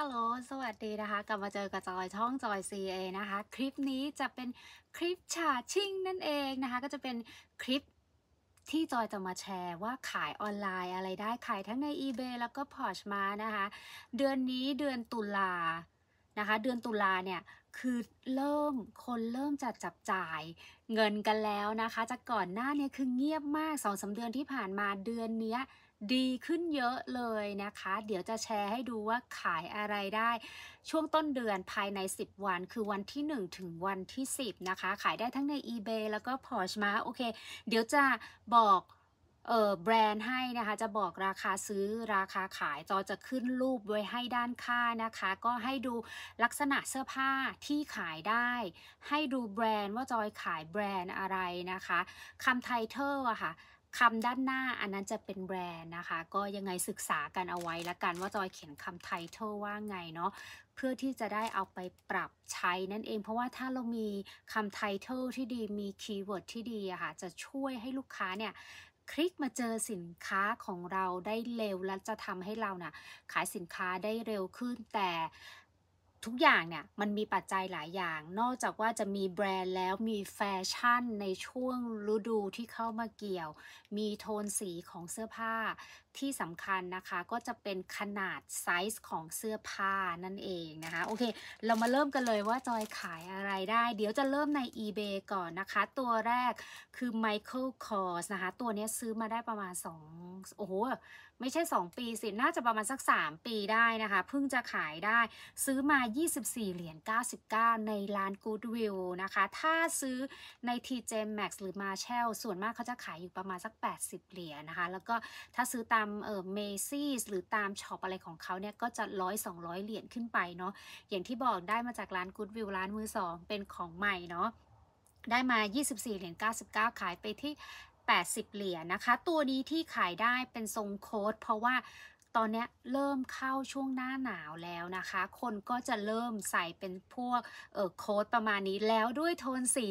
ฮัลโหลสวัสดีนะคะกลับมาเจอกับจอยช่องจอย CA นะคะคลิปนี้จะเป็นคลิปชาชิ่งนั่นเองนะคะก็จะเป็นคลิปที่จอยจะมาแชร์ ว่าขายออนไลน์ อะไรได้ขายทั้งใน eBay แล้วก็ Porsche มานะคะ เดือนนี้เดือนตุลานะคะ เดือนตุลาเนี่ยคือเริ่มคนเริ่มจะจับจ่ายเงินกันแล้วนะคะจากก่อนหน้านี้คือเงียบมากสองสาเดือนที่ผ่านมาเดือนเนี้ยดีขึ้นเยอะเลยนะคะ เดี๋ยวจะแชร์ให้ดูว่าขายอะไรได้ ช่วงต้นเดือนภายใน 10 วัน คือวันที่ 1 ถึงวันที่ 10 นะคะ ขายได้ทั้งใน eBay แล้วก็ Porsche มาโอเค เดี๋ยวจะบอกเออแบรนด์ให้นะคะ จะบอกราคาซื้อราคาขายจอจะขึ้นรูป ไว้ให้ด้านข้างนะคะ ก็ให้ดูลักษณะเสื้อผ้าที่ขายได้ ให้ดูแบรนด์ว่าจอยขายแบรนด์อะไรนะคะคำไทเทอร์อะค่ะคำด้านหน้าอันนั้นจะเป็นแบรนด์นะคะ ก็ยังไงศึกษากันเอาไว้ละกันว่าจอยเขียนคำไทเทลว่าไงเนาะเพื่อที่จะได้เอาไปปรับใช้นั่นเอง เพราะว่าถ้าเรามีคำไทเทลที่ดีมีคีย์เวิร์ดที่ดีอะค่ะจะช่วยให้ลูกค้าเนี่ยคลิกมาเจอสินค้าของเราได้เร็วและจะทำให้เรานะ่ะขายสินค้าได้เร็วขึ้นแต่ทุกอย่างเนี่ยมันมีปัจจัยหลายอย่าง นอกจากว่าจะมีแบรนด์แล้วมีแฟชั่นในช่วงฤดูที่เข้ามาเกี่ยว มีโทนสีของเสื้อผ้าที่สำคัญนะคะก็จะเป็นขนาดไซส์ของเสื้อผ้านั่นเองนะคะ โอเค เรามาเริ่มกันเลยว่าจอยขายอะไรได้ เดี๋ยวจะเริ่มใน eBay ก่อนนะคะ ตัวแรกคือ Michael Kors นะคะ ตัวนี้ซื้อมาได้ประมาณ2โอ้โห ไม่ใช่ 2 ปีสิน่าจะประมาณสัก 3 ปีได้นะคะเพิ่งจะขายได้ซื้อมา 24 เหรียญ99 ในร้าน Goodwill นะคะ ถ้าซื้อใน TJ Maxx หรือ Marshall ส่วนมากเขาจะขายอยู่ประมาณสัก 80 เหรียญนะคะแล้วก็ถ้าซื้อตามามเออเมซี่หรือตามช็อปอะไรของเขาเนี่ยก็จะร้อยสองร้อยเหรียญขึ้นไปเนาะอย่างที่บอกได้มาจากร้านกู๊ดวิวร้านมือสองเป็นของใหม่เนาะได้มา 24 เหรียญ99 ขายไปที่ 80 เหรียญนะคะ ตัวนี้ที่ขายได้เป็นทรงโค้ดเพราะว่าตอนนี้เริ่มเข้าช่วงหน้าหนาวแล้วนะคะ คนก็จะเริ่มใส่เป็นพวกเออโค้ดประมาณนี้แล้วด้วยโทนสี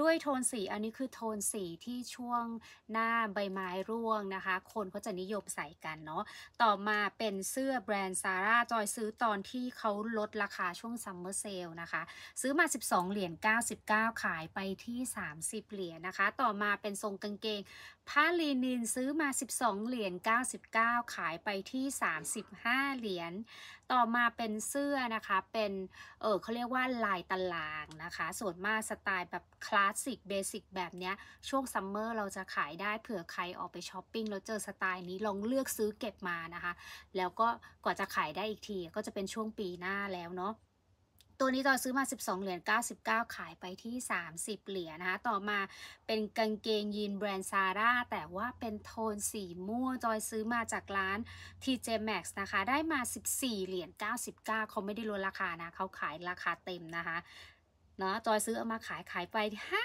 ด้วยโทนสี อันนี้คือโทนสีที่ช่วงหน้าใบไม้ร่วงนะคะ คนก็จะนิยมใส่กันเนาะต่อมาเป็นเสื้อแบรนด์ซาร่าจอยซื้อตอนที่เขาลดราคาช่วงซัมเมอร์เซลนะคะ ซื้อมา 12 เหรียญ99 ขายไปที่ 30เหรียญนะคะ ต่อมาเป็นทรงกางเกงผ้าลีนินซื้อมา 12 เหรียญ99 ขายไปที่ 35 เหรียญต่อมาเป็นเสื้อนะคะเป็น เออเขาเรียกว่า ลายตารางนะคะ ส่วนมากสไตล์แบบคลาสสิกเบสิกแบบเนี้ยช่วงซัมเมอร์เราจะขายได้เผื่อใครออกไปช้อปปิ้งแล้วเจอสไตล์นี้ ลองเลือกซื้อเก็บมานะคะ แล้วก็กว่าจะขายได้อีกที ก็จะเป็นช่วงปีหน้าแล้วเนาะตัวนี้จอยซื้อมา 12 เหรียญ99 ขายไปที่ 30 เหรียญนะคะต่อมาเป็นกางเกงยีนแบรนด์ซาร่าแต่ว่าเป็นโทนสีม่วงจอยซื้อมาจากร้าน TJ Max นะคะ ได้มา 14 เหรียญ99เขาไม่ได้ลดราคานะเขาขายราคาเต็มนะคะนาะจอยซื้อเอามาขายขายไป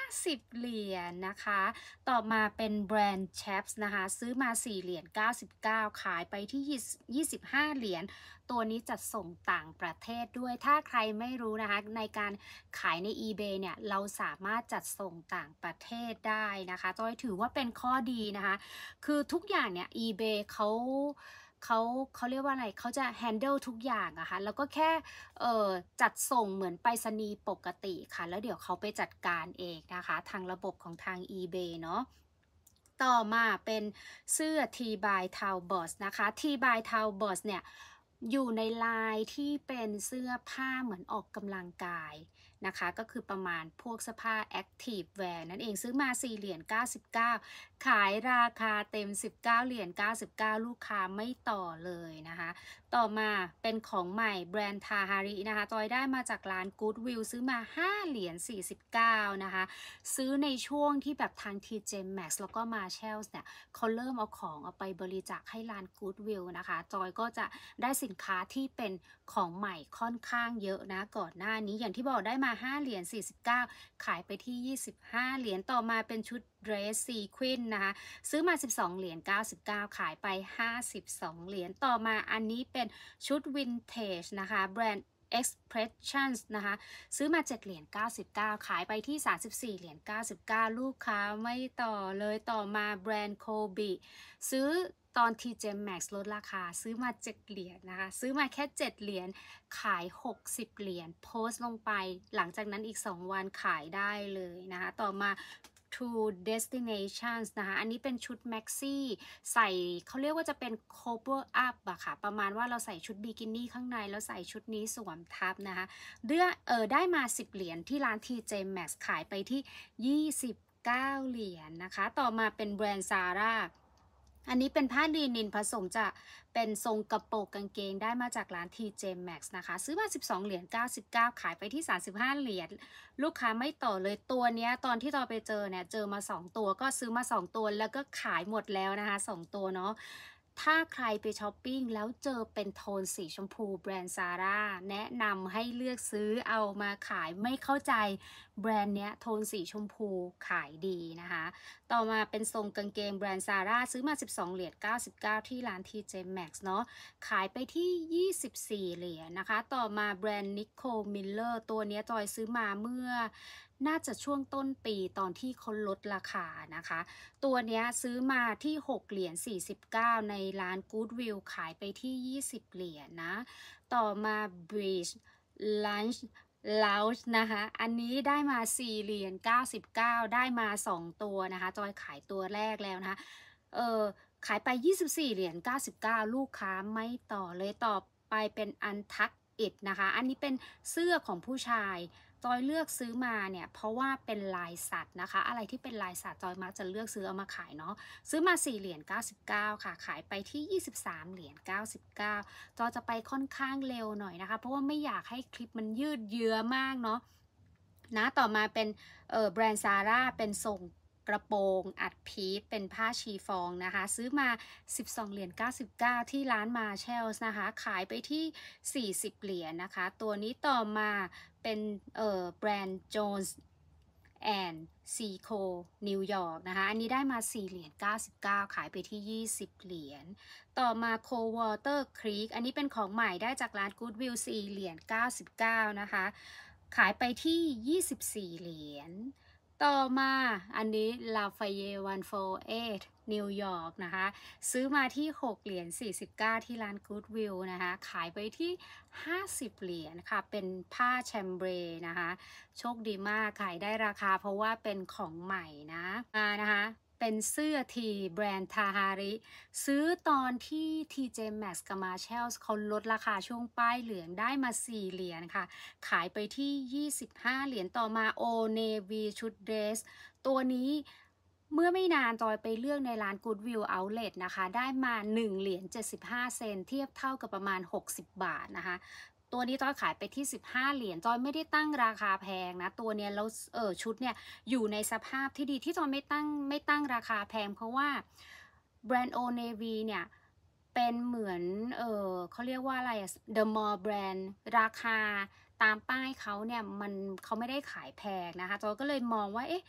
50 เหรียญนนะคะ ต่อมาเป็นแบรนด์ Chaps นะคะซื้อมา 4 เหรียญ99 ขายไปที่ 25 เหรียญ ตัวนี้จัดส่งต่างประเทศด้วย ถ้าใครไม่รู้นะคะ ในการขายใน eBay เนี่ยเราสามารถจัดส่งต่างประเทศได้นะคะจอยถือว่าเป็นข้อดีนะคะ คือทุกอย่างเนี่ย eBay เขาเขาเขาเรียกว่าอะไร เขาจะ handle ทุกอย่างอะคะแล้วก็แค่จัดส่งเหมือนไปรษณีย์ปกติค่ะ แล้วเดี๋ยวเขาไปจัดการเองนะคะ ทางระบบของทาง eBay เนาะ ต่อมาเป็นเสื้อ T by t o w b o s นะคะ T by t o w b o s เนี่ย อยู่ในลายที่เป็นเสื้อผ้าเหมือนออกกำลังกาย นะคะ ก็คือประมาณพวกเสื้อผ้า Active Wear นั่นเองซื้อมาสี่เหรียญ99ขายราคาเต็ม 19 เหรียญ 99 ลูกค้าไม่ต่อเลยนะคะ ต่อมาเป็นของใหม่แบรนด์ทาฮารินะคะตอยได้มาจากร้าน Goodwill ซื้อมา 5 เหรียญ 49 นะคะ ซื้อในช่วงที่แบบทาง TJ Maxx แล้วก็มาเชลส์เนี่ยเขาเริ่มเอาของเอาไปบริจาคให้ร้าน Goodwill นะคะ จอยก็จะได้สินค้าที่เป็นของใหม่ค่อนข้างเยอะนะ ก่อนหน้านี้อย่างที่บอกได้มา 5 เหรียญ 49 ขายไปที่ 25 เหรียญ ต่อมาเป็นชุดเดรสซีควินนะคะซื้อมา 12 เหรียญ99 ขายไป 52 เหรียญต่อมาอันนี้เป็นชุดวินเทจนะคะแบรนด์ Expressions นะคะซื้อมา 7 เหรียญ99 ขายไปที่ 34 เหรียญ99 ลูกค้าไม่ต่อเลยต่อมาแบรนด์โคบีซื้อตอน TJ Max ลดราคาซื้อมา 7 เหรียญนะคะ ซื้อมาแค่ 7 เหรียญขาย 60 เหรียญโพสต์ลงไปหลังจากนั้นอีก 2 วันขายได้เลยนะคะ ต่อมา to destinations นะคะ อันนี้เป็นชุดแม็กซี่ใส่เขาเรียกว่าจะเป็น cover up อะค่ะ ประมาณว่าเราใส่ชุดบิกินี่ข้างในแล้วใส่ชุดนี้สวมทับนะคะเดือเออได้มา 10 เหรียญที่ร้าน TJ Maxx ขายไปที่ 29 เหรียญนนะคะ ต่อมาเป็นแบรนด์ซาร่าอันนี้เป็นผ้าดีนินผสม จะเป็นทรงกระโปรงกางเกงได้มาจากร้าน TJ Max นะคะ ซื้อมา 12 เหรียญ99 ขายไปที่ 35 เหรียญลูกค้าไม่ต่อเลยตัวเนี้ย ตอนที่ต่อไปเจอเนี่ยเจอมา 2 ตัวก็ซื้อมา 2 ตัว แล้วก็ขายหมดแล้วนะคะ 2 ตัวเนาะถ้าใครไปช้อปปิ้งแล้วเจอเป็นโทนสีชมพูแบรนด์ซาร่าแนะนำให้เลือกซื้อเอามาขายไม่เข้าใจ แบรนด์เนี้ยโทนสีชมพูขายดีนะคะ ต่อมาเป็นทรงกางเกงแบรนด์ซาร่าซื้อมา 12 เหรียญ99 ที่ร้าน TJ Maxx เนาะขายไปที่ 24 เหรียญนะคะ ต่อมาแบรนด์นิโคมิลเลอร์ตัวเนี้ยจอยซื้อมาเมื่อน่าจะช่วงต้นปีตอนที่เขาลดราคานะคะ ตัวนี้ซื้อมาที่ 6 เหรียญ49 ในร้าน Goodwill ขายไปที่ 20 เหรียญนนะ ต่อมา Bridge Lunch Lounge นะคะ อันนี้ได้มา 4 เหรียญ99 ได้มา 2 ตัวนะคะ จอยขายตัวแรกแล้วนะคะ เออขายไป 24 เหรียญ99 ลูกค้าไม่ต่อเลย ต่อไปเป็นอันทักอิดนะคะ อันนี้เป็นเสื้อของผู้ชายจอยเลือกซื้อมาเนี่ยเพราะว่าเป็นลายสัตว์นะคะอะไรที่เป็นลายสัตว์จอยมักจะเลือกซื้อเอามาขายเนาะซื้อมา4เหรียญ99 ค่ะขายไปที่ 23 เหรียญ99จอยจะไปค่อนข้างเร็วหน่อยนะคะ เพราะว่าไม่อยากให้คลิปมันยืดเยื้อมากเนาะนะต่อมาเป็นแบรนด์ซาร่าเป็นทรงกระโปรง อัดพีเป็นผ้าชีฟองนะคะ ซื้อมา 12 เหรียญ99 ที่ร้านมาเชลส์นะคะขายไปที่ 40เหรียญนะคะ ตัวนี้ต่อมาเป็นแบรนด์โจนส์แอนซีโคนิวยอร์กนะคะ อันนี้ได้มา 4 เหรียญ 99 ขายไปที่ 20 เหรียญ ต่อมาโควอเตอร์ครีกอันนี้เป็นของใหม่ได้จากร้าน Goodwill 4 เหรียญ 99 นะคะ ขายไปที่ 24 เหรียญต่อมาอันนี้ลายเยวันโฟเอทนิวยอร์กนะคะ ซื้อมาที่ 6 เหรียญ49 ที่ร้าน Goodwill นะคะ ขายไปที่ 50 เหรียญค่ะเป็นผ้าแชมเบรนะคะ โชคดีมากขายได้ราคาเพราะว่าเป็นของใหม่นะมานะคะเป็นเสื้อทีแบรนด์ทาฮาริ ซื้อตอนที่ TJ Maxx กับ Marshalls เขาลดราคาช่วงป้ายเหลืองได้มา 4 เหรียญค่ะ ขายไปที่ 25 เหรียญ ต่อมาโอเนวีชุดเดรสตัวนี้เมื่อไม่นานจอยไปเลือกในร้าน Goodwill Outlet นะคะ ได้มา 1 เหรียญ 75 เซนเทียบเท่ากับประมาณ 60 บาทนะคะตัวนี้จอยขายไปที่ 15 เหรียญจอยไม่ได้ตั้งราคาแพงนะ ตัวเนี้ยแล้วเออชุดเนี่ยอยู่ในสภาพที่ดีที่จอยไม่ตั้งไม่ตั้งราคาแพงเพราะว่าแบรนด์โอเนวีเนี่ย เป็นเหมือนเออเขาเรียกว่าอะไรอะเดอะมอลล์แบรนด์ราคาตามป้ายเขาเนี่ยมันเขาไม่ได้ขายแพงนะคะจอยก็เลยมองว่าเอ๊ะ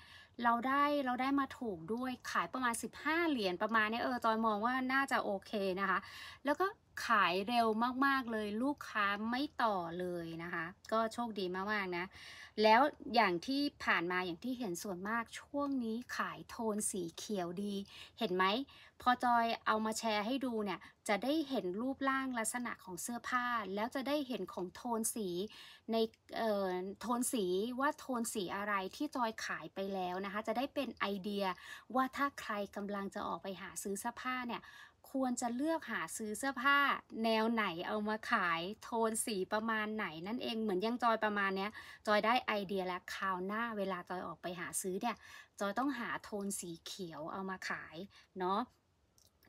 เราได้เราได้มาถูกด้วยขายประมาณ 15 เหรียญประมาณนี้เออจอยมองว่าน่าจะโอเคนะคะ แล้วก็ขายเร็วมากๆเลยลูกค้าไม่ต่อเลยนะคะ ก็โชคดีมากๆ นะ แล้วอย่างที่ผ่านมาอย่างที่เห็นส่วนมากช่วงนี้ขายโทนสีเขียวดี เห็นไหมพอจอยเอามาแชร์ให้ดูเนี่ย จะได้เห็นรูปร่างลักษณะของเสื้อผ้า แล้วจะได้เห็นของโทนสีในโทนสีว่าโทนสีอะไรที่จอยขายไปแล้วนะคะ จะได้เป็นไอเดียว่าถ้าใครกำลังจะออกไปหาซื้อเสื้อผ้าเนี่ยควรจะเลือกหาซื้อเสื้อผ้า แนวไหนเอามาขายโทนสีประมาณไหนนั่นเองเหมือนยังจอยประมาณเนี้ย จอยได้ไอเดียแล้วคราวหน้าเวลาจอยออกไปหาซื้อเนี่ยจอยต้องหาโทนสีเขียวเอามาขายเนาะ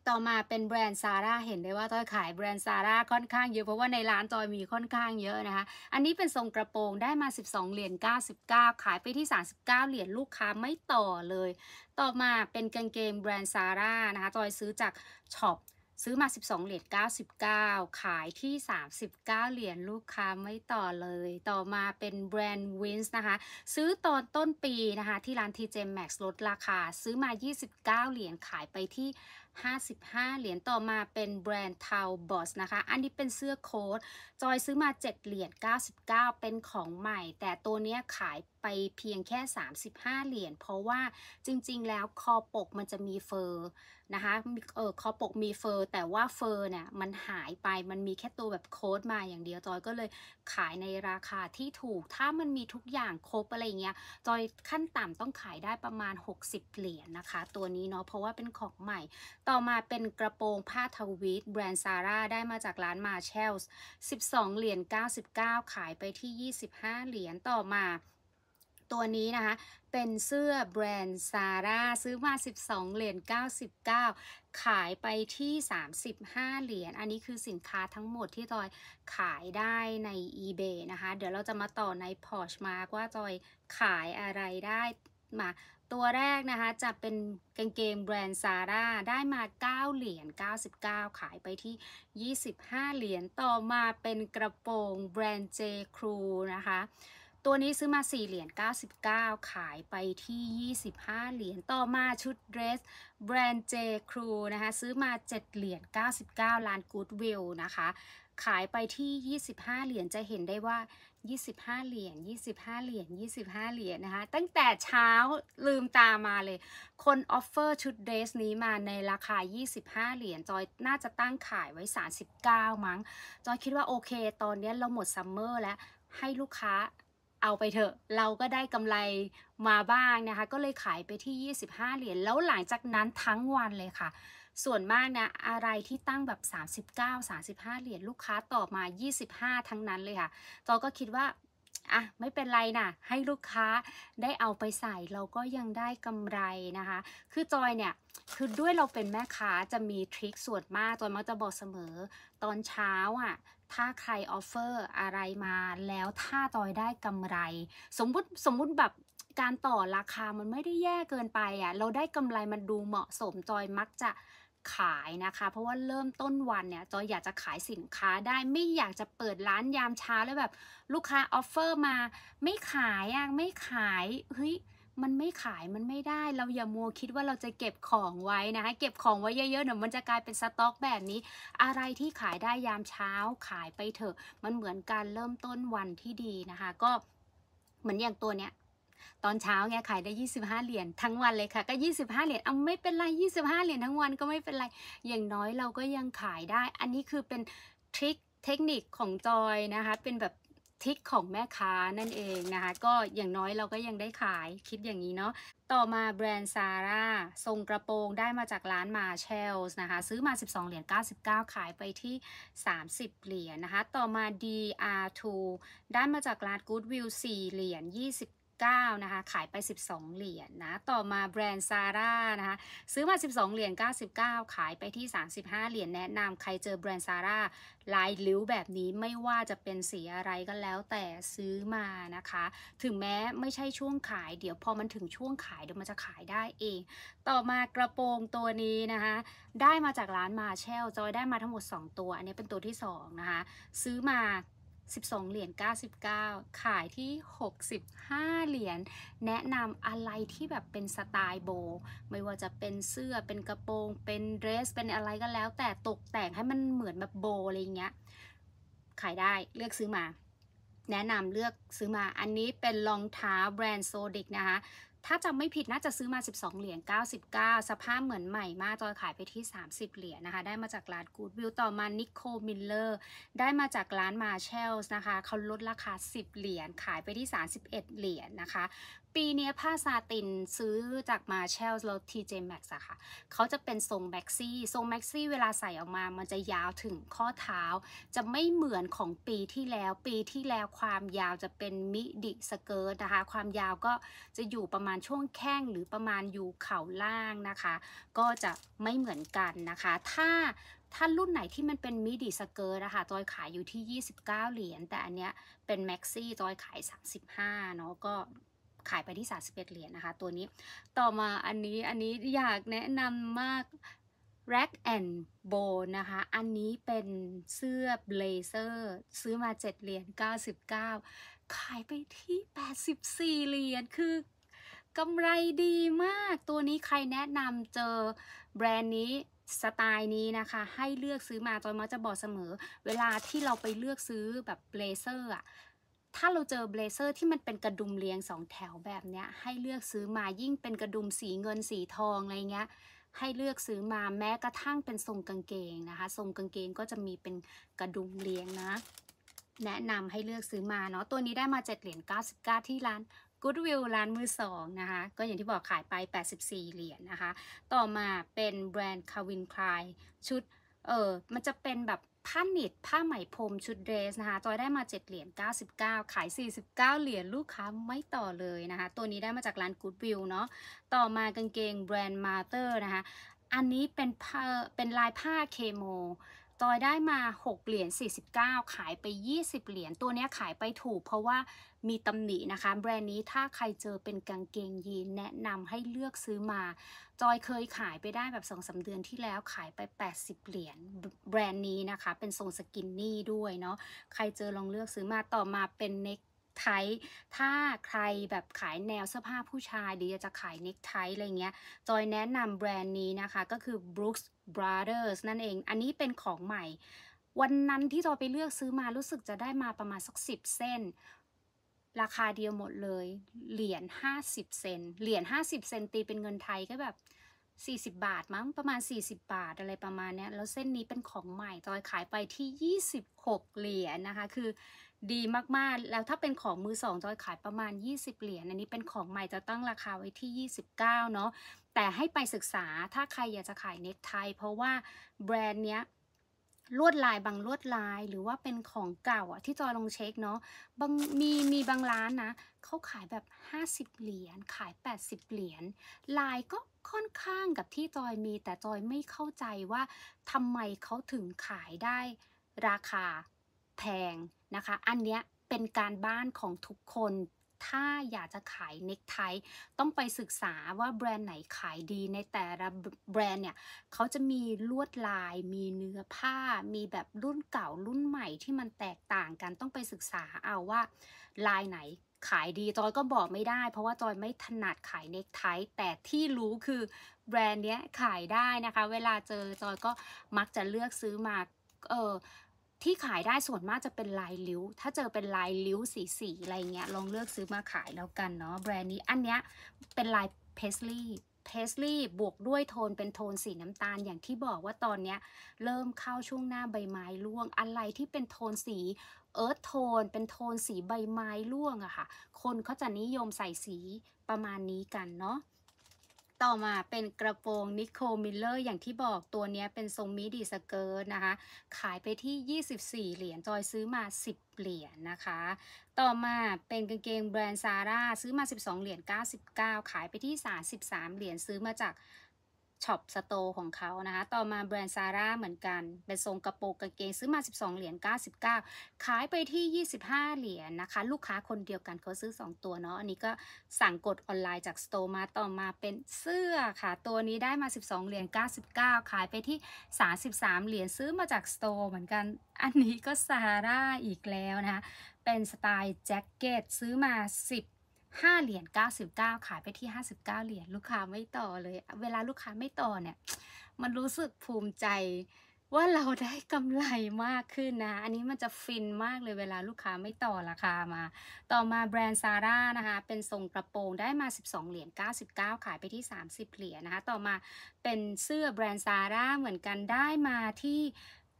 ต่อมาเป็นแบรนด์ซาร่าเห็นได้ว่าจอยขายแบรนด์ซาร่าค่อนข้างเยอะเพราะว่าในร้านจอยมีค่อนข้างเยอะนะคะอันนี้เป็นทรงกระโปรงได้มา12เหรียญ99ขายไปที่39เหรียญลูกค้าไม่ต่อเลย ต่อมาเป็นกางเกงแบรนด์ซาร่านะคะจอยซื้อจากช็อปซื้อมา12เหรียญ99ขายที่39เหรียญลูกค้าไม่ต่อเลย ต่อมาเป็นแบรนด์วินส์นะคะ ซื้อตอนต้นปีนะคะ ที่ร้าน TJ Max ลดราคา ซื้อมา29เหรียญขายไปที่55 เหรียญต่อมาเป็นแบรนด์ทาวบอสนะคะ อันนี้เป็นเสื้อโค้ท จอยซื้อมา 7 เหรียญ99 เป็นของใหม่ แต่ตัวนี้ขายไปเพียงแค่ 35 เหรียญเพราะว่าจริง ๆ แล้วคอปกมันจะมีเฟอร์นะคะเออคอปกมีเฟอร์แต่ว่าเฟอร์เนี่ย มันหายไปมันมีแค่ตัวแบบโค้ทมาอย่างเดียวจอยก็เลยขายในราคาที่ถูกถ้ามันมีทุกอย่างครบอะไรเงี้ยจอยขั้นต่ำต้องขายได้ประมาณ 60เหรียญนะคะ ตัวนี้เนาะเพราะว่าเป็นของใหม่ต่อมาเป็นกระโปรงผ้าทวีตแบรนด์ซาร่าได้มาจากร้านมาเชลส์12 เหรียญ99 ขายไปที่ 25 เหรียญ ต่อมาตัวนี้นะคะ เป็นเสื้อแบรนด์ซาร่าซื้อมา 12 เหรียญ 99 ขายไปที่ 35 เหรียญ อันนี้คือสินค้าทั้งหมดที่จอยขายได้ใน eBay นะคะ เดี๋ยวเราจะมาต่อใน Porsche Mark ว่าจอยขายอะไรได้มาตัวแรกนะคะจะเป็นกางเกงแบรนด์ซาร่าได้มา9เหรียญ99 ขายไปที่ 25 เหรียญต่อมาเป็นกระโปรงแบรนด์เจครูนะคะ ตัวนี้ซื้อมา 4 เหรียญ99 ขายไปที่25 เหรียญต่อมาชุดเดรสแบรนด์เจครูนะคะซื้อมา 7 เหรียญ99ล้านกูดวิลนะคะขายไปที่ 25 เหรียญ จะเห็นได้ว่า 25 เหรียญ25 เหรียญ25 เหรียญนะคะ ตั้งแต่เช้าลืมตามาเลย คนออฟเฟอร์ชุดเดรสนี้มาในราคา25 เหรียญ จอยน่าจะตั้งขายไว้ 39 มั้ง จอยคิดว่า โอเค ตอนนี้เราหมดซัมเมอร์แล้ว ให้ลูกค้าเอาไปเถอะ เราก็ได้กำไรมาบ้างนะคะ ก็เลยขายไปที่ 25 เหรียญ แล้วหลังจากนั้นทั้งวันเลยค่ะส่วนมากนะอะไรที่ตั้งแบบ 39 35 เหรียญลูกค้าตอบมา 25 ทั้งนั้นเลยค่ะจอก็คิดว่าอ่ะไม่เป็นไรนะให้ลูกค้าได้เอาไปใส่เราก็ยังได้กำไรนะคะ คือจอยเนี่ยคือด้วยเราเป็นแม่ค้าจะมีทริคส่วนมากจอยมักจะบอกเสมอตอนเช้าอ่ะถ้าใครออฟเฟอร์อะไรมาแล้วถ้าจอยได้กำไร สมมติสมมติแบบการต่อราคามันไม่ได้แย่เกินไปอ่ะเราได้กำไรมันดูเหมาะสมจอยมักจะขายนะคะเพราะว่าเริ่มต้นวันเนี่ยจอยอยากจะขายสินค้าได้ไม่อยากจะเปิดร้านยามเช้าแล้วแบบลูกค้าออฟเฟอร์มาไม่ขายอ่ะไม่ขายเฮ้ยมันไม่ขายมันไม่ได้เราอย่ามัวคิดว่าเราจะเก็บของไว้นะคะเก็บของไว้เยอะๆเนี่ยมันจะกลายเป็นสต็อกแบบนี้ อะไรที่ขายได้ยามเช้าขายไปเถอะ มันเหมือนการเริ่มต้นวันที่ดีนะคะ ก็เหมือนอย่างตัวเนี้ยตอนเช้าไงขายได้25เหรียญทั้งวันเลยค่ะก็25เหรียญเอาไม่เป็นไร25เหรียญทั้งวันก็ไม่เป็นไรอย่างน้อยเราก็ยังขายได้อันนี้คือเป็นทริคเทคนิคของจอยนะคะเป็นแบบทริคของแม่ค้านั่นเองนะคะก็อย่างน้อยเราก็ยังได้ขายคิดอย่างนี้เนาะต่อมาแบรนด์ซาร่าทรงกระโปรงได้มาจากร้านมาเชลส์นะคะซื้อมา 12 เหรียญ99 ขายไปที่ 30เหรียญนะคะต่อมา DR2 ได้มาจากร้าน Goodwill 4เหรียญ29 9นะคะขายไป 12 เหรียญนนะต่อมาแบรนด์ซาร่านะคะซื้อมา 12 เหรียญ99 ขายไปที่35เหรียญแนะนำใครเจอแบรนด์ซาร่าลายลิ้วแบบนี้ไม่ว่าจะเป็นสีอะไรก็แล้วแต่ซื้อมานะคะถึงแม้ไม่ใช่ช่วงขายเดี๋ยวพอมันถึงช่วงขายเดี๋ยวมันจะขายได้เองต่อมากระโปรงตัวนี้นะคะได้มาจากร้านมาเชลจอยได้มาทั้งหมด 2 ตัวอันนี้เป็นตัวที่2นะคะซื้อมา12 เหรียญ99 ขายที่ 65 เหรียญแนะนำอะไรที่แบบเป็นสไตล์โบ ไม่ว่าจะเป็นเสื้อเป็นกระโปรง เป็นเดรสเป็นอะไรก็แล้ว แต่ตกแต่งให้มันเหมือนแบบโบอะไรเงี้ยขายได้เลือกซื้อมา แนะนำเลือกซื้อมาอันนี้เป็นรองเท้าแบรนด์โซดิกนะคะถ้าจำไม่ผิดน่าจะซื้อมา 12 เหรียญ99 สภาพเหมือนใหม่มากจอยขายไปที่ 30 เหรียญนะคะ ได้มาจากร้านกูดวิวต่อมานิโคมิลเลอร์ ได้มาจากร้านมาเชลส์นะคะเขาลดราคา 10 เหรียญขายไปที่ 31 เหรียญนะคะปีนี้ผ้าซาตินซื้อจากมาเชลแล้ว TJ Maxx อะค่ะเขาจะเป็นทรงแม็กซี่ ทรงแม็กซี่เวลาใส่ออกมา มันจะยาวถึงข้อเท้า จะไม่เหมือนของปีที่แล้ว ปีที่แล้วความยาวจะเป็นมิดิสเกิร์ตนะคะ ความยาวก็จะอยู่ประมาณช่วงแข้งหรือประมาณอยู่เข่าล่างนะคะ ก็จะไม่เหมือนกันนะคะ ถ้าถ้ารุ่นไหนที่มันเป็นมิดิสเกิร์ตนะคะจอยขายอยู่ที่ 29 เหรียญ แต่อันเนี้ยเป็นแม็กซี่จอยขาย 35เนาะ ก็ขายไปที่ 31 เหรียญนนะคะ ตัวนี้ ต่อมาอันนี้ อันนี้อยากแนะนำมาก Rack and Bow นะคะ อันนี้เป็นเสื้อเบลเซอร์ซื้อมา 7 เหรียญ 99 ขายไปที่ 84 เหรียญ คือกำไรดีมาก ตัวนี้ใครแนะนำเจอแบรนด์นี้สไตล์นี้นะคะ ให้เลือกซื้อมาจอยมัจะบอกเสมอ เวลาที่เราไปเลือกซื้อแบบเบลเซอร์อะถ้าเราเจอเบลเซอร์ที่มันเป็นกระดุมเรียงสองแถวแบบเนี้ยให้เลือกซื้อมายิ่งเป็นกระดุมสีเงินสีทองอะไรเงี้ยให้เลือกซื้อมาแม้กระทั่งเป็นทรงกางเกงนะคะ ทรงกางเกง ก็จะมีเป็นกระดุมเรียงนะแนะนำให้เลือกซื้อมาเนาะตัวนี้ได้มา 7เหรียญ99ที่ร้าน Goodwill ร้านมือสองนะคะก็อย่างที่บอกขายไป 84 เหรียญนนะคะ ต่อมาเป็นแบรนด์ Calvin Klein ชุดเออมันจะเป็นแบบผ้าหนิดผ้าไหมพรมชุดเดรสนะคะจอยได้มา 7 เหรียญ99 ขาย 49 เหรียญลูกค้าไม่ต่อเลยนะคะ ตัวนี้ได้มาจากร้านกู๊ดวิวเนาะต่อมากางเกงแบรนด์มาเตอร์นะคะอันนี้เป็นผ้าเป็นลายผ้าเคโมจอยได้มา 6 เหรียญ49 ขายไป20 เหรียญตัวนี้ขายไปถูกเพราะว่ามีตำหนินะคะ แบรนด์นี้ถ้าใครเจอเป็นกางเกงยีนแนะนำให้เลือกซื้อมาจอยเคยขายไปได้แบบสองสาเดือนที่แล้วขายไป 80 เหรียญแบรนด์นี้นะคะ เป็นทรงสกินนี่ด้วยเนาะใครเจอลองเลือกซื้อมาต่อมาเป็นเน็กไทถ้าใครแบบขายแนวเสื้อผ้าผู้ชายหรือจะขายเน็กไทอะไรเงี้ยจอยแนะนำแบรนด์นี้นะคะก็คือ Brooks Brothers นั่นเอง อันนี้เป็นของใหม่ วันนั้นที่จอยไปเลือกซื้อมารู้สึกจะได้มาประมาณสัก10 เส้นราคาเดียวหมดเลยเหรียญห้าสิบเซนเหรียญห้าสิบเซนตีเป็นเงินไทยก็แบบสี่สิบาทมั้งประมาณสี่สิบาทอะไรประมาณเนี้ย แล้วเส้นนี้เป็นของใหม่จอยขายไปที่ยี่สิบหกเหรียญนะคะ คือดีมากๆ แล้วถ้าเป็นของมือสองจอยขายประมาณ 20เหรียญอันนี้เป็นของใหม่จะตั้งราคาไว้ที่ 29 เนาะแต่ให้ไปศึกษาถ้าใครอยากจะขายเน็กไทเพราะว่าแบรนด์เนี้ยลวดลายบางลวดลายหรือว่าเป็นของเก่าอ่ะ ที่จอยลงเช็คเนาะบางมีมีบางร้านนะเขาขายแบบ 50 เหรียญขาย 80 เหรียญลายก็ค่อนข้างกับที่จอยมี แต่จอยไม่เข้าใจว่าทำไมเขาถึงขายได้ราคาแพงนะคะ อันเนี้ยเป็นการบ้านของทุกคนถ้าอยากจะขายเน็กไทต้องไปศึกษาว่าแบรนด์ไหนขายดีในแต่ละแบรนด์เนี่ยเขาจะมีลวดลาย มีเนื้อผ้ามีแบบรุ่นเก่ารุ่นใหม่ที่มันแตกต่างกันต้องไปศึกษาเอาว่าลายไหนขายดีจอยก็บอกไม่ได้ เพราะว่าจอยไม่ถนัดขายเน็กไท แต่ที่รู้คือแบรนด์เนี้ยขายได้นะคะ เวลาเจอจอยก็มักจะเลือกซื้อมาเออที่ขายได้ส่วนมากจะเป็นลายลิ้ว ถ้าเจอเป็นลายลิ้วสีสีอะไรเงี้ย ลองเลือกซื้อมาขายแล้วกันเนาะ แบรนด์นี้อันเนี้ยเป็นลายเพสลี่เพสลี่บวกด้วยโทนเป็นโทนสีน้ำตาลอย่างที่บอกว่าตอนเนี้ยเริ่มเข้าช่วงหน้าใบไม้ร่วง อะไรที่เป็นโทนสีเอิร์ธโทนเป็นโทนสีใบไม้ร่วงอะค่ะ คนเขาจะนิยมใส่สีประมาณนี้กันเนาะต่อมาเป็นกระโปรงนิโคมิลเลอร์อย่างที่บอกตัวนี้เป็นทรงมิดีสเกิร์ตนะคะ ขายไปที่ 24 เหรียญจอยซื้อมา 10 เหรียญนนะคะ ต่อมาเป็นกางเกงแบรนด์ซาร่าซื้อมา 12 เหรียญ99 ขายไปที่ 33 เหรียญซื้อมาจากช็อปสโตของเขานะคะ ต่อมาแบรนด์ซาร่าเหมือนกัน เป็นทรงกระโปรงกางเกงซื้อมา 12 เหรียญ 99 ขายไปที่ 25 เหรียญนนะคะ ลูกค้าคนเดียวกันเขาซื้อ2ตัวเนาะ อันนี้ก็สั่งกดออนไลน์จากสโตมาต่อมาเป็นเสื้อค่ะ ตัวนี้ได้มา 12 เหรียญ 99 ขายไปที่ 33 เหรียญซื้อมาจากสโตเหมือนกัน อันนี้ก็ซาร่าอีกแล้วนะคะ เป็นสไตล์แจ็คเก็ตซื้อมา 10 5เหรียญ99 ขายไปที่ 59 เหรียญลูกค้าไม่ต่อเลย เวลาลูกค้าไม่ต่อเนี่ย มันรู้สึกภูมิใจว่าเราได้กำไรมากขึ้นนะ อันนี้มันจะฟินมากเลยเวลาลูกค้าไม่ต่อราคามา ต่อมาแบรนด์ซาร่านะคะ เป็นทรงกระโปรงได้มา12เหรียญ99ขายไปที่30เหรียญนะคะต่อมาเป็นเสื้อแบรนด์ซาร่าเหมือนกันได้มาที่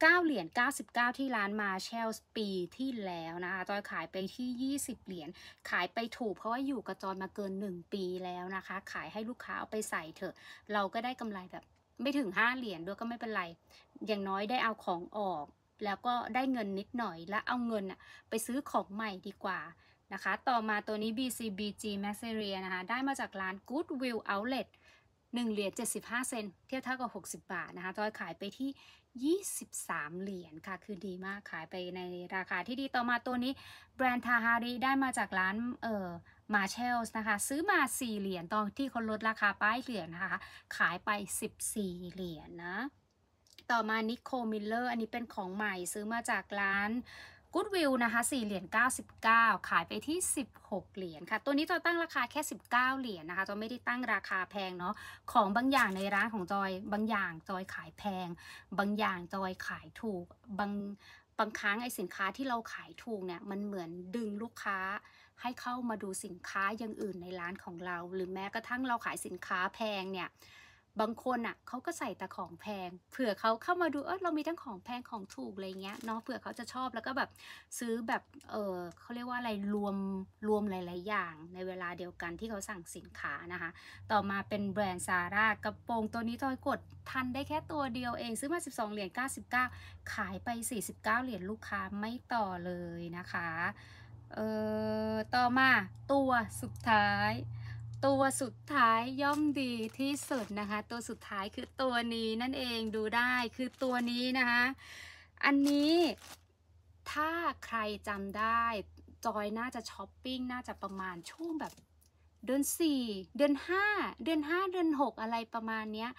9เหรียญ99 ที่ร้านมาเชลปีที่แล้วนะคะจอยขายไปที่ 20 เหรียญขายไปถูกเพราะว่าอยู่กับจอยมาเกิน 1 ปีแล้วนะคะ ขายให้ลูกค้าเอาไปใส่เถอะเราก็ได้กำไรแบบ ไม่ถึง 5 เหรียญด้วยก็ไม่เป็นไร อย่างน้อยได้เอาของออกแล้วก็ได้เงินนิดหน่อย แล้วเอาเงินไปซื้อของใหม่ดีกว่านะคะ ต่อมาตัวนี้ BCBG m a x e r i a นะคะได้มาจากร้าน Goodwill Outlet 1เหรียญ75 เซนเทียบเท่ากับ60บาทนะคะจอยขายไปที่23 เหรียญค่ะคือดีมาก ขายไปในราคาที่ดีต่อมาตัวนี้ แบรนด์ทาฮารีได้มาจากร้าน เอ่อมาเชลส์นะคะ ซื้อมา 4 เหรียญตอนที่คนลดราคาป้ายเหรียญนะคะ ขายไป 14 เหรียญนะ ต่อมานิโคมิลเลอร์ อันนี้เป็นของใหม่ซื้อมาจากร้านกู๊ดวิวนะคะ4เหรียญ99 ขายไปที่16เหรียญค่ะตัวนี้จอตั้งราคาแค่ 19 เหรียญนะคะจอไม่ได้ตั้งราคาแพงเนาะของบางอย่างในร้านของจอยบางอย่างจอยขายแพงบางอย่างจอยขายถูกบางบางครั้งไอสินค้าที่เราขายถูกเนี่ยมันเหมือนดึงลูกค้าให้เข้ามาดูสินค้าอย่างอื่นในร้านของเรา หรือแม้กระทั่งเราขายสินค้าแพงเนี่ยบางคนอ่ะเขาก็ใส่แต่ของแพง เผื่อเขาเข้ามาดู เออเรามีทั้งของแพงของถูก อะไรเงี้ยเนาะเผื่อเขาจะชอบแล้วก็แบบซื้อแบบ เออเขาเรียกว่าอะไรรวม รวมหลาย ๆ อย่าง ในเวลาเดียวกันที่เขาสั่งสินค้านะคะ ต่อมาเป็นแบรนด์ซาร่ากระโปรงตัวนี้ทอยกดทันได้แค่ตัวเดียวเอง ซื้อมา 12 เหรียญ99ขายไป 49 เหรียญลูกค้าไม่ต่อเลยนะคะเออต่อมาตัวสุดท้ายตัวสุดท้ายย่อมดีที่สุดนะคะ ตัวสุดท้ายคือตัวนี้นั่นเองดูได้คือตัวนี้นะคะอันนี้ถ้าใครจำได้จอยน่าจะช้อปปิ้งน่าจะประมาณช่วงแบบเดือน 4 เดือน 5 เดือน5เดือน6 อะไรประมาณเนี้ย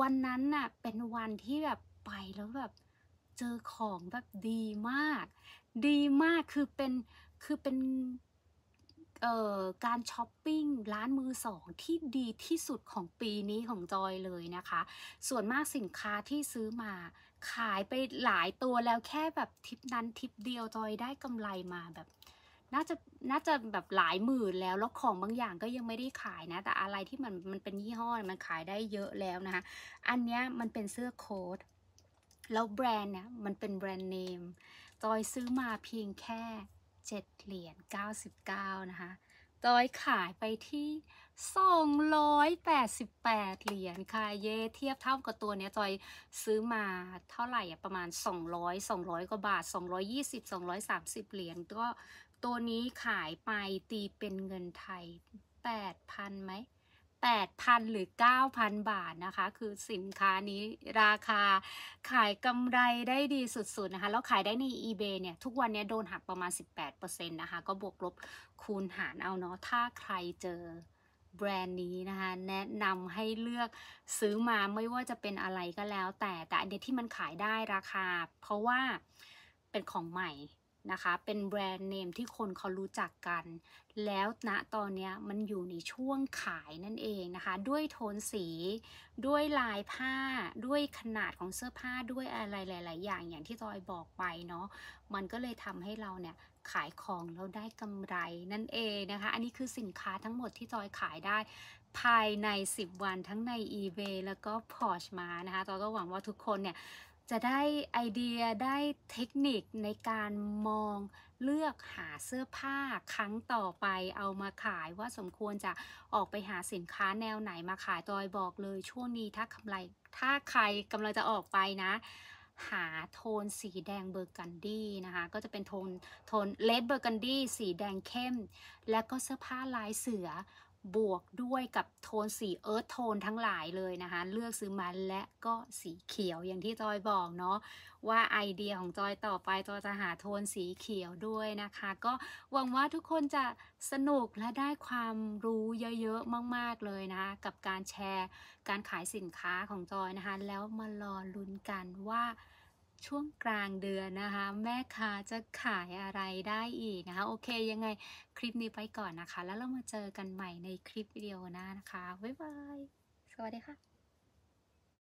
วันนั้นน่ะเป็นวันที่แบบไปแล้วแบบเจอของแบบดีมาก ดีมากคือเป็นคือเป็นการช้อปปิ้งร้านมือสองที่ดีที่สุดของปีนี้ของจอยเลยนะคะ ส่วนมากสินค้าที่ซื้อมาขายไปหลายตัวแล้วแค่แบบทิปนั้นทิปเดียวจอยได้กำไรมาแบบน่าจะน่าจะแบบหลายหมื่นแล้วแล้วของบางอย่างก็ยังไม่ได้ขายนะแต่อะไรที่มันมันเป็นยี่ห้อมันขายได้เยอะแล้วนะคะอันนี้มันเป็นเสื้อโค้ทแล้วแบรนด์เนี่ยมันเป็นแบรนด์เนมจอยซื้อมาเพียงแค่7เหรียญ99 นะคะ จอยขายไปที่ 288 เหรียญค่ะ เย่เทียบเท่ากับตัวเนี้ยจอยซื้อมาเท่าไหร่อะประมาณ 200 200กว่าบาท 220 230 เหรียญก็ตัวนี้ขายไปตีเป็นเงินไทย 8,000ไหม8,000 หรือ 9,000 บาทนะคะ คือสินค้านี้ราคาขายกำไรได้ดีสุด ๆ นะคะ แล้วขายได้ใน eBay เนี่ย ทุกวันนี้โดนหักประมาณ 18%นะคะ ก็บวกลบคูณหารเอาเนาะถ้าใครเจอแบรนด์นี้นะคะ แนะนำให้เลือกซื้อมาไม่ว่าจะเป็นอะไรก็แล้ว แต่แต่อันเดียที่มันขายได้ราคา เพราะว่าเป็นของใหม่นะคะเป็นแบรนด์เนมที่คนเขารู้จักกัน แล้วณตอนนี้มันอยู่ในช่วงขายนั่นเองนะคะด้วยโทนสีด้วยลายผ้า ด้วยขนาดของเสื้อผ้าด้วยอะไรหลาย ๆ อย่างอย่างที่จอยบอกไปเนาะมันก็เลยทำให้เราเนี่ยขายของ แล้วได้กำไรนั่นเองนะคะอันนี้คือสินค้าทั้งหมดที่จอยขายได้ ภายใน 10 วันทั้งใน eBay แล้วก็ p o s h e มานะคะจอยก็หวังว่าทุกคนเนี่ยจะได้ไอเดียได้เทคนิคในการมองเลือกหาเสื้อผ้าครั้งต่อไปเอามาขายว่าสมควรจะออกไปหาสินค้าแนวไหนมาขายตอยบอกเลยช่วงนี้ถ้ากำไร ถ้าใครกำลังจะออกไปนะหาโทนสีแดงเบอร์กันดี้นะคะก็จะเป็นโทนโทนเลดเบอร์กันดี้สีแดงเข้ม และก็เสื้อผ้าลายเสือบวกด้วยกับโทนสีเอิร์ธโทนทั้งหลายเลยนะคะ เลือกซื้อมันและก็สีเขียวอย่างที่จอยบอกเนาะว่าไอเดียของจอยต่อไปจอยจะหาโทนสีเขียวด้วยนะคะ ก็หวังว่าทุกคนจะสนุกและได้ความรู้เยอะๆมากๆเลยนะคะกับการแชร์การขายสินค้าของจอยนะคะ แล้วมารอลุ้นกันว่าช่วงกลางเดือนนะคะ แม่ค้าจะขายอะไรได้อีกนะคะ โอเคยังไงคลิปนี้ไปก่อนนะคะ แล้วเรามาเจอกันใหม่ในคลิปวิดีโอหน้านะคะ บ๊ายบาย สวัสดีค่ะ